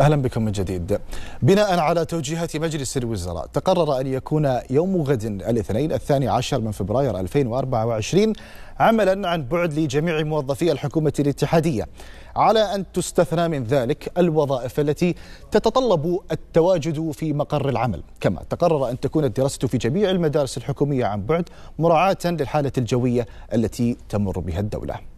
أهلا بكم من جديد بناء على توجيهات مجلس الوزراء تقرر أن يكون يوم غد الاثنين الثاني عشر من فبراير 2024 عملا عن بعد لجميع موظفي الحكومة الاتحادية على أن تستثنى من ذلك الوظائف التي تتطلب التواجد في مقر العمل كما تقرر أن تكون الدراسة في جميع المدارس الحكومية عن بعد مراعاة للحالة الجوية التي تمر بها الدولة